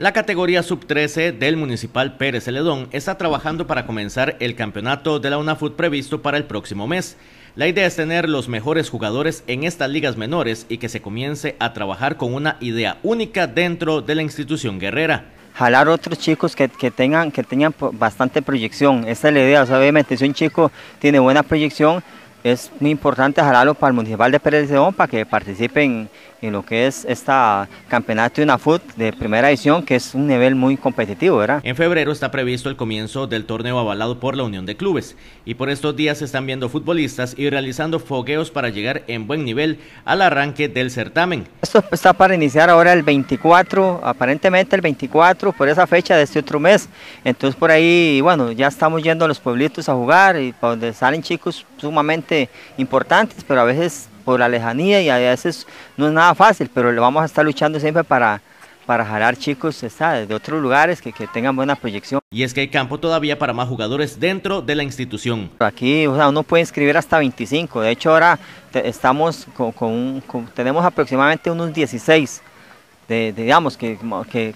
La categoría sub-13 del Municipal Pérez Celedón está trabajando para comenzar el campeonato de la UNAFUT previsto para el próximo mes. La idea es tener los mejores jugadores en estas ligas menores y que se comience a trabajar con una idea única dentro de la institución guerrera. Jalar otros chicos que, tengan, que bastante proyección, Esta es la idea. obviamente si un chico tiene buena proyección, es muy importante jalarlo para el Municipal de Pérez para que participen en, lo que es esta campeonato de una fut de primera edición, que es un nivel muy competitivo, ¿verdad? En febrero está previsto el comienzo del torneo avalado por la Unión de Clubes y por estos días se están viendo futbolistas y realizando fogueos para llegar en buen nivel al arranque del certamen. Esto está para iniciar ahora el 24, aparentemente el 24, por esa fecha de este otro mes. Entonces por ahí, bueno, ya estamos yendo a los pueblitos a jugar y donde salen chicos sumamente importantes, pero a veces por la lejanía y a veces no es nada fácil, pero le vamos a estar luchando siempre para, para jalar chicos de otros lugares que, tengan buena proyección. Y es que hay campo todavía para más jugadores dentro de la institución. Aquí sea, uno puede inscribir hasta 25, de hecho ahora estamos con, tenemos aproximadamente unos 16 digamos, que,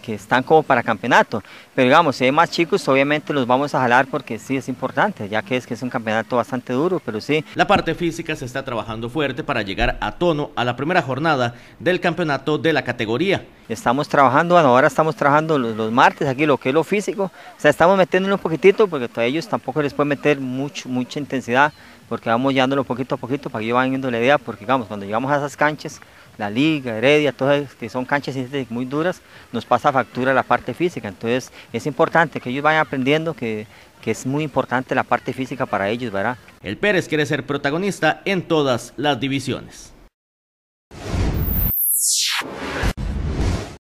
están como para campeonato. Pero digamos, si hay más chicos, obviamente los vamos a jalar porque sí es importante, ya que es que es un campeonato bastante duro, pero sí. La parte física se está trabajando fuerte para llegar a tono a la primera jornada del campeonato de la categoría. Estamos trabajando, bueno, ahora estamos trabajando los, martes aquí, lo que es lo físico. O sea, estamos metiendo un poquitito porque a ellos tampoco les puede meter mucho, mucha intensidad porque vamos llevándolo poquito a poquito para que ellos vayan viendo la idea, porque digamos, cuando llegamos a esas canchas, la liga, heredia, todas que son canchas muy duras, nos pasa factura la parte física. Entonces es importante que ellos vayan aprendiendo que, que es muy importante la parte física para ellos, ¿verdad? El Pérez quiere ser protagonista en todas las divisiones.